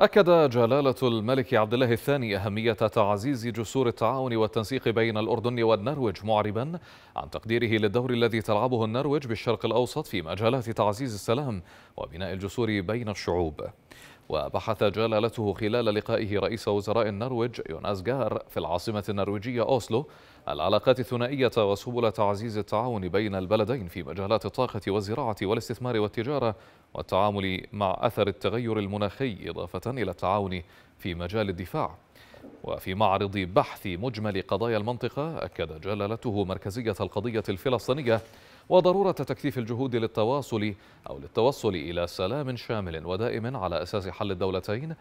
أكد جلالة الملك عبد الله الثاني أهمية تعزيز جسور التعاون والتنسيق بين الأردن والنرويج معربا عن تقديره للدور الذي تلعبه النرويج بالشرق الأوسط في مجالات تعزيز السلام وبناء الجسور بين الشعوب وبحث جلالته خلال لقائه رئيس وزراء النرويج يوناس جار في العاصمة النرويجية أوسلو العلاقات الثنائية وسبل تعزيز التعاون بين البلدين في مجالات الطاقة والزراعة والاستثمار والتجارة والتعامل مع أثر التغير المناخي إضافة إلى التعاون في مجال الدفاع وفي معرض بحث مجمل قضايا المنطقة أكد جلالته مركزية القضية الفلسطينية وضرورة تكثيف الجهود للتواصل أو للتوصل إلى سلام شامل ودائم على أساس حل الدولتين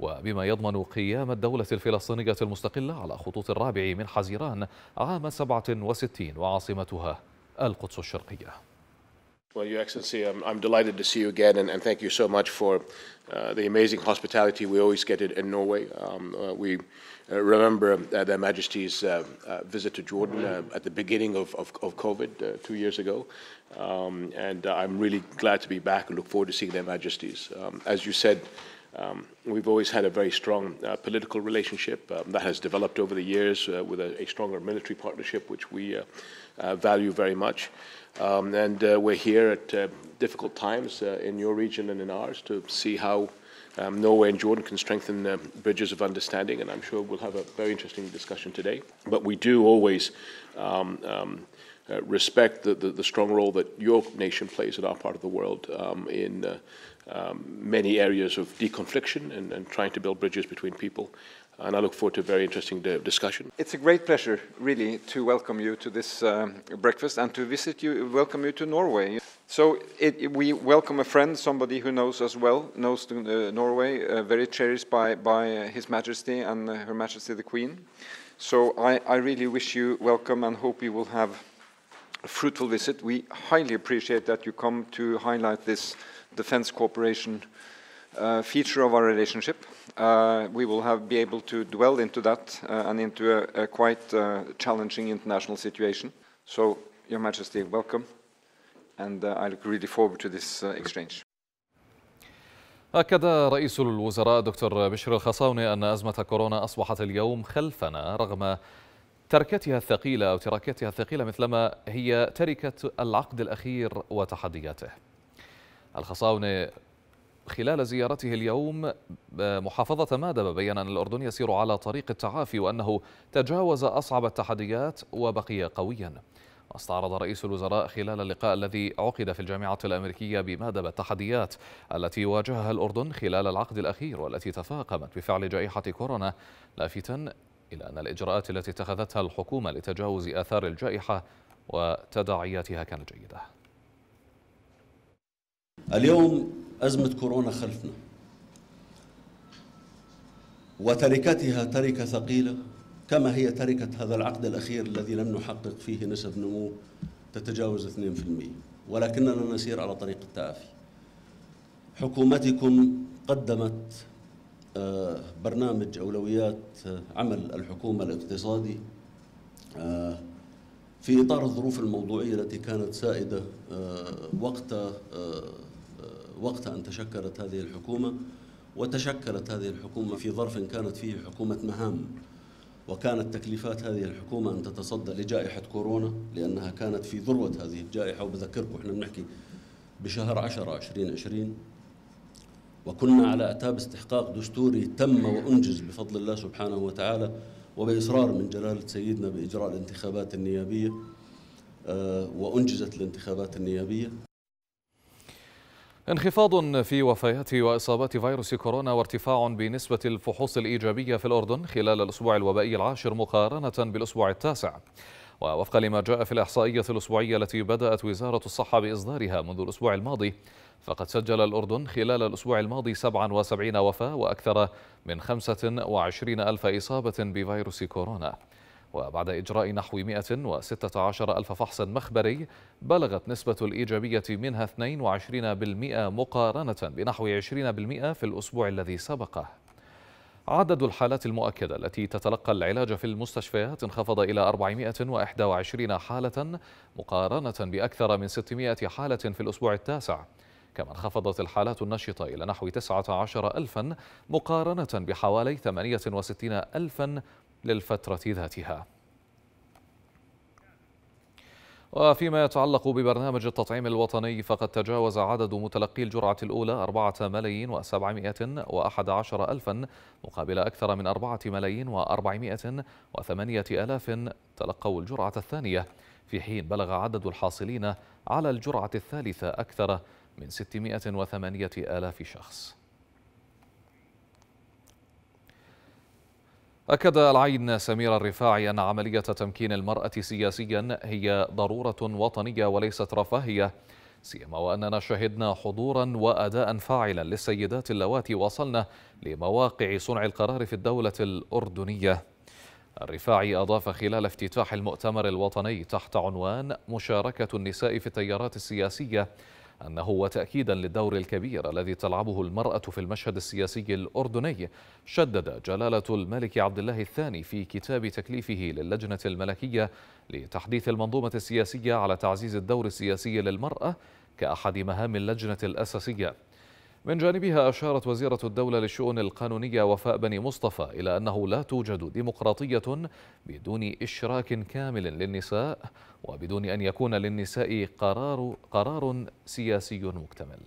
وبما يضمن قيام الدولة الفلسطينية المستقلة على خطوط الرابع من حزيران عام 67 وعاصمتها القدس الشرقية Well, Your Excellency, I'm, I'm delighted to see you again, and, and thank you so much for uh, the amazing hospitality we always get in, in Norway. Um, uh, we uh, remember uh, Their Majesty's uh, uh, visit to Jordan uh, at the beginning of, of, of COVID uh, two years ago, um, and uh, I'm really glad to be back and look forward to seeing Their Majesties. Um, as you said, Um, we've always had a very strong uh, political relationship um, that has developed over the years uh, with a, a, stronger military partnership, which we uh, uh value very much. Um, and uh, we're here at uh, difficult times in your region and in ours to see how um, Norway and Jordan can strengthen bridges of understanding. And I'm sure we'll have a very interesting discussion today. But we do always. Um, um, uh, respect the, the, the, strong role that your nation plays in our part of the world um, in uh, um, many areas of deconfliction and, and, trying to build bridges between people. And I look forward to a very interesting discussion. It's a great pleasure, really, to welcome you to this um, breakfast and to visit you, welcome you to Norway. So it, we welcome a friend, somebody who knows us well, knows the, uh, Norway, uh, very cherished by, by uh, His Majesty and uh, Her Majesty the Queen. So I, I really wish you welcome and hope you will have fruitful visit. We highly appreciate that you come to highlight this defense cooperation uh, feature of our relationship. Uh, we will have, be able to dwell into that uh, and into a, a quite uh, challenging international situation. So, Your Majesty, welcome, and uh, I look really forward to this uh, exchange. أكد رئيس الوزراء دكتور بشير الخصاوني أن أزمة كورونا أصبحت اليوم خلفنا رغم تركتها الثقيلة أو تركتها الثقيلة مثلما هي تركة العقد الأخير وتحدياته الخصاونة خلال زيارته اليوم محافظة مادب بين أن الأردن يسير على طريق التعافي وأنه تجاوز أصعب التحديات وبقي قويا استعرض رئيس الوزراء خلال اللقاء الذي عقد في الجامعة الأمريكية بمادب التحديات التي واجهها الأردن خلال العقد الأخير والتي تفاقمت بفعل جائحة كورونا لافتا إلى أن الإجراءات التي اتخذتها الحكومة لتجاوز آثار الجائحة وتداعياتها كانت جيدة اليوم أزمة كورونا خلفنا وتركتها تركة ثقيلة كما هي تركة هذا العقد الأخير الذي لم نحقق فيه نسب نمو تتجاوز 2% ولكننا نسير على طريق التعافي حكومتكم قدمت آه، برنامج أولويات آه، عمل الحكومة الاقتصادي آه، في إطار الظروف الموضوعية التي كانت سائدة وقت وقت أن تشكلت هذه الحكومة وتشكلت هذه الحكومة في ظرف كانت فيه حكومة مهام وكانت تكليفات هذه الحكومة أن تتصدى لجائحة كورونا لأنها كانت في ذروة هذه الجائحة وبذكركم احنا بنحكي بشهر 10 2020 وكنا على أتاب استحقاق دستوري تم وأنجز بفضل الله سبحانه وتعالى وبإصرار من جلالة سيدنا بإجراء الانتخابات النيابية آه، وأنجزت الانتخابات النيابية انخفاض في وفيات وإصابات فيروس كورونا وارتفاع بنسبة الفحوص الإيجابية في الأردن خلال الأسبوع الوبائي العاشر مقارنة بالأسبوع التاسع ووفقا لما جاء في الإحصائية الأسبوعية التي بدأت وزارة الصحة بإصدارها منذ الأسبوع الماضي فقد سجل الأردن خلال الأسبوع الماضي 77 وفاة وأكثر من 25 ألف إصابة بفيروس كورونا وبعد إجراء نحو 116 ألف فحص مخبري بلغت نسبة الإيجابية منها 22% مقارنة بنحو 20% في الأسبوع الذي سبقه عدد الحالات المؤكدة التي تتلقى العلاج في المستشفيات انخفض إلى 421 حالة مقارنة بأكثر من 600 حالة في الأسبوع التاسع كما انخفضت الحالات النشطة إلى نحو 19 ألفا مقارنة بحوالي 68 ألفا للفترة ذاتها وفيما يتعلق ببرنامج التطعيم الوطني فقد تجاوز عدد متلقي الجرعة الأولى أربعة ملايين وأحد عشر ألفا مقابل أكثر من أربعة ملايين وأربعمائة وثمانية ألاف تلقوا الجرعة الثانية في حين بلغ عدد الحاصلين على الجرعة الثالثة أكثر من وثمانية ألاف شخص أكد العين سمير الرفاعي أن عملية تمكين المرأة سياسيا هي ضرورة وطنية وليست رفاهية سيما وأننا شهدنا حضورا وأداء فاعلا للسيدات اللواتي وصلن لمواقع صنع القرار في الدولة الأردنية الرفاعي أضاف خلال افتتاح المؤتمر الوطني تحت عنوان مشاركة النساء في التيارات السياسية أنه وتأكيدا للدور الكبير الذي تلعبه المرأة في المشهد السياسي الأردني شدد جلالة الملك عبد الله الثاني في كتاب تكليفه للجنة الملكية لتحديث المنظومة السياسية على تعزيز الدور السياسي للمرأة كأحد مهام اللجنة الأساسية من جانبها أشارت وزيرة الدولة للشؤون القانونية وفاء بني مصطفى إلى أنه لا توجد ديمقراطية بدون إشراك كامل للنساء وبدون أن يكون للنساء قرار, قرار سياسي مكتمل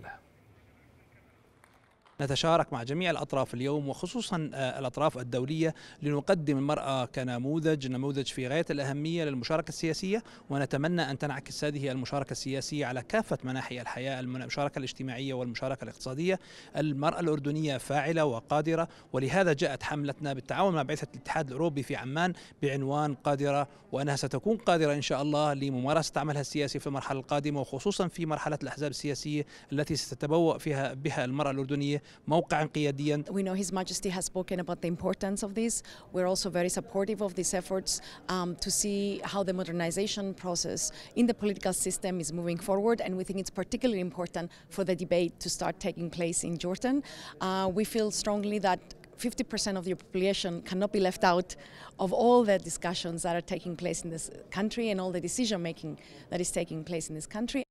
نتشارك مع جميع الأطراف اليوم وخصوصا آه، الأطراف الدولية لنقدم المرأة كنموذج نموذج في غاية الأهمية للمشاركة السياسية ونتمنى أن تنعكس هذه المشاركة السياسية على كافة مناحي الحياة المشاركة الاجتماعية والمشاركة الاقتصادية المرأة الأردنية فاعلة وقادرة ولهذا جاءت حملتنا بالتعاون مع بعثة الاتحاد الأوروبي في عمان بعنوان قادرة وأنها ستكون قادرة إن شاء الله لممارسة عملها السياسي في المرحلة القادمة وخصوصا في مرحلة الأحزاب السياسية التي ستتبوأ فيها بها المرأة الأردنية موقعا قياديا We know His Majesty has spoken about the importance of this. We're also very supportive of these efforts um, to see how the modernization process in the political system is moving forward and we think it's particularly important for the debate to start taking place in Jordan. Uh, we feel strongly that 50% of the population cannot be left out of all the discussions that are taking place in this country and all the decision making that is taking place in this country.